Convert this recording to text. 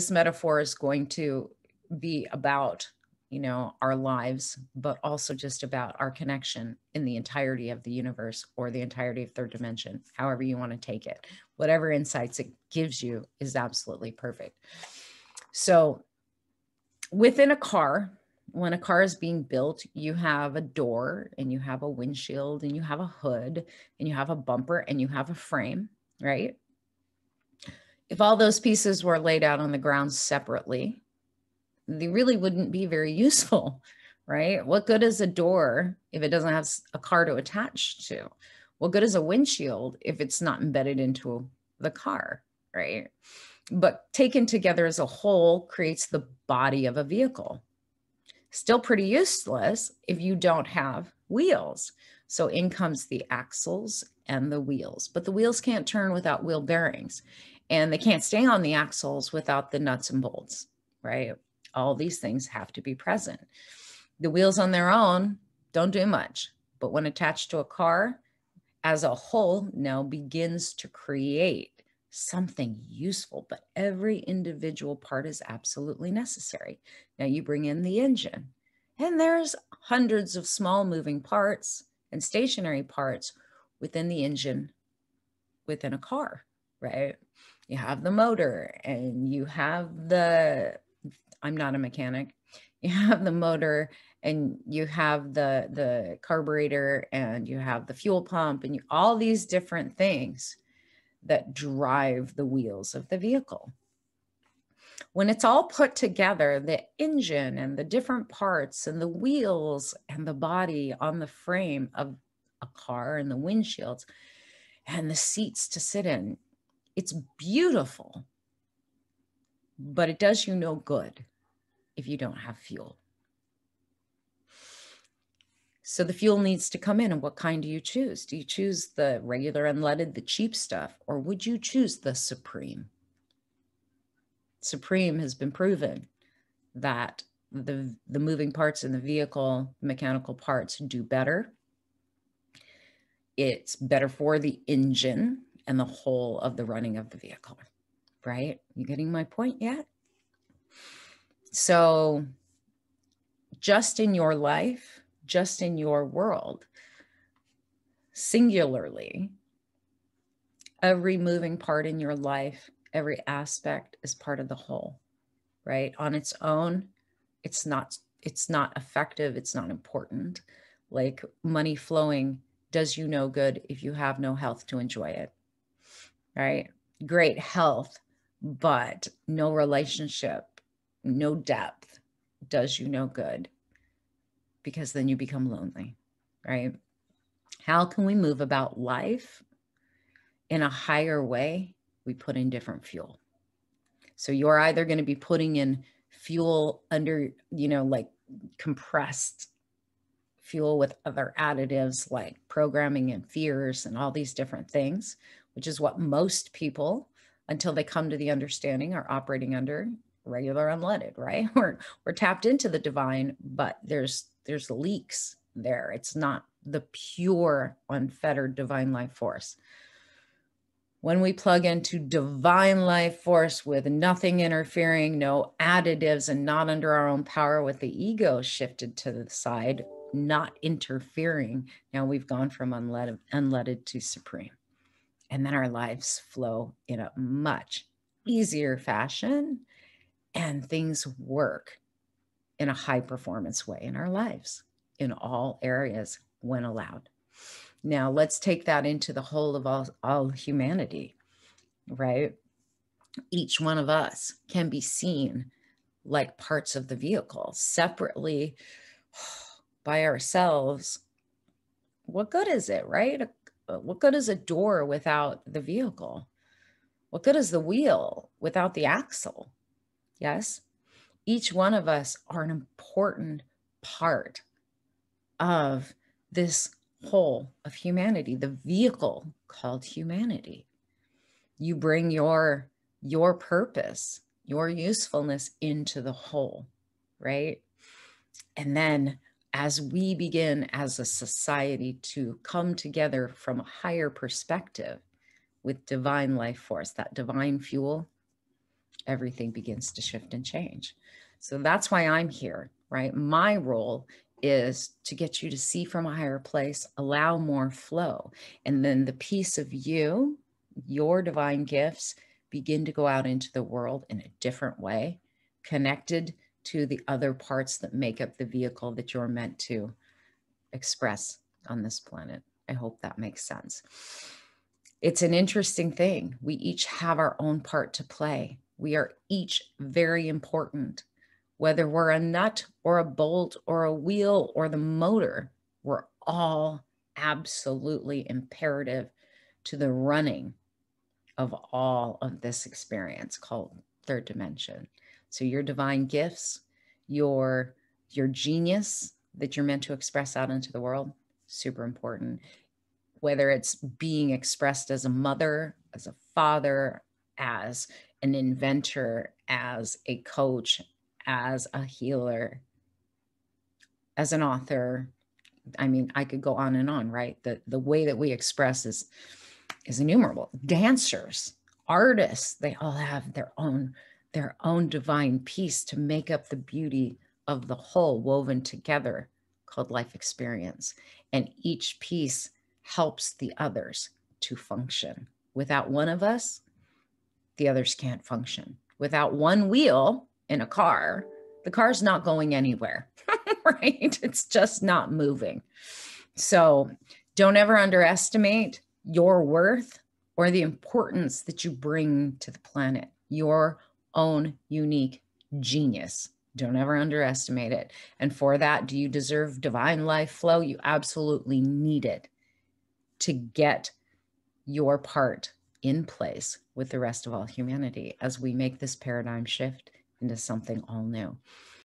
this metaphor is going to be about you know our lives but also just about our connection in the entirety of the universe or the entirety of third dimension however you want to take it whatever insights it gives you is absolutely perfect so within a car when a car is being built you have a door and you have a windshield and you have a hood and you have a bumper and you have a frame right if all those pieces were laid out on the ground separately, they really wouldn't be very useful, right? What good is a door if it doesn't have a car to attach to? What good is a windshield if it's not embedded into the car, right? But taken together as a whole creates the body of a vehicle. Still pretty useless if you don't have wheels. So in comes the axles and the wheels, but the wheels can't turn without wheel bearings and they can't stay on the axles without the nuts and bolts, right? All these things have to be present. The wheels on their own don't do much, but when attached to a car as a whole now begins to create something useful, but every individual part is absolutely necessary. Now you bring in the engine, and there's hundreds of small moving parts and stationary parts within the engine within a car, right? you have the motor and you have the i'm not a mechanic you have the motor and you have the the carburetor and you have the fuel pump and you, all these different things that drive the wheels of the vehicle when it's all put together the engine and the different parts and the wheels and the body on the frame of a car and the windshields and the seats to sit in it's beautiful, but it does you no good if you don't have fuel. So the fuel needs to come in. And what kind do you choose? Do you choose the regular unleaded, the cheap stuff, or would you choose the supreme? Supreme has been proven that the, the moving parts in the vehicle, mechanical parts, do better. It's better for the engine and the whole of the running of the vehicle, right? You getting my point yet? So, just in your life, just in your world, singularly, every moving part in your life, every aspect is part of the whole, right? On its own, it's not it's not effective, it's not important. Like money flowing does you no good if you have no health to enjoy it right? Great health, but no relationship, no depth does you no good because then you become lonely, right? How can we move about life in a higher way? We put in different fuel. So you're either going to be putting in fuel under, you know, like compressed fuel with other additives like programming and fears and all these different things, which is what most people, until they come to the understanding, are operating under regular unleaded, right? We're, we're tapped into the divine, but there's there's leaks there. It's not the pure, unfettered divine life force. When we plug into divine life force with nothing interfering, no additives, and not under our own power, with the ego shifted to the side, not interfering, now we've gone from unleaded, unleaded to supreme. And then our lives flow in a much easier fashion and things work in a high performance way in our lives in all areas when allowed. Now, let's take that into the whole of all, all humanity, right? Each one of us can be seen like parts of the vehicle separately by ourselves. What good is it, right? Uh, what good is a door without the vehicle? What good is the wheel without the axle? Yes, each one of us are an important part of this whole of humanity, the vehicle called humanity. You bring your your purpose, your usefulness into the whole, right? And then as we begin as a society to come together from a higher perspective with divine life force, that divine fuel, everything begins to shift and change. So that's why I'm here, right? My role is to get you to see from a higher place, allow more flow, and then the piece of you, your divine gifts, begin to go out into the world in a different way, connected to the other parts that make up the vehicle that you're meant to express on this planet. I hope that makes sense. It's an interesting thing. We each have our own part to play. We are each very important, whether we're a nut or a bolt or a wheel or the motor, we're all absolutely imperative to the running of all of this experience called third dimension. So your divine gifts, your your genius that you're meant to express out into the world, super important. Whether it's being expressed as a mother, as a father, as an inventor, as a coach, as a healer, as an author. I mean, I could go on and on, right? The the way that we express is is innumerable. Dancers, artists, they all have their own their own divine piece to make up the beauty of the whole woven together called life experience. And each piece helps the others to function. Without one of us, the others can't function. Without one wheel in a car, the car's not going anywhere, right? It's just not moving. So don't ever underestimate your worth or the importance that you bring to the planet. Your own unique genius. Don't ever underestimate it. And for that, do you deserve divine life flow? You absolutely need it to get your part in place with the rest of all humanity as we make this paradigm shift into something all new.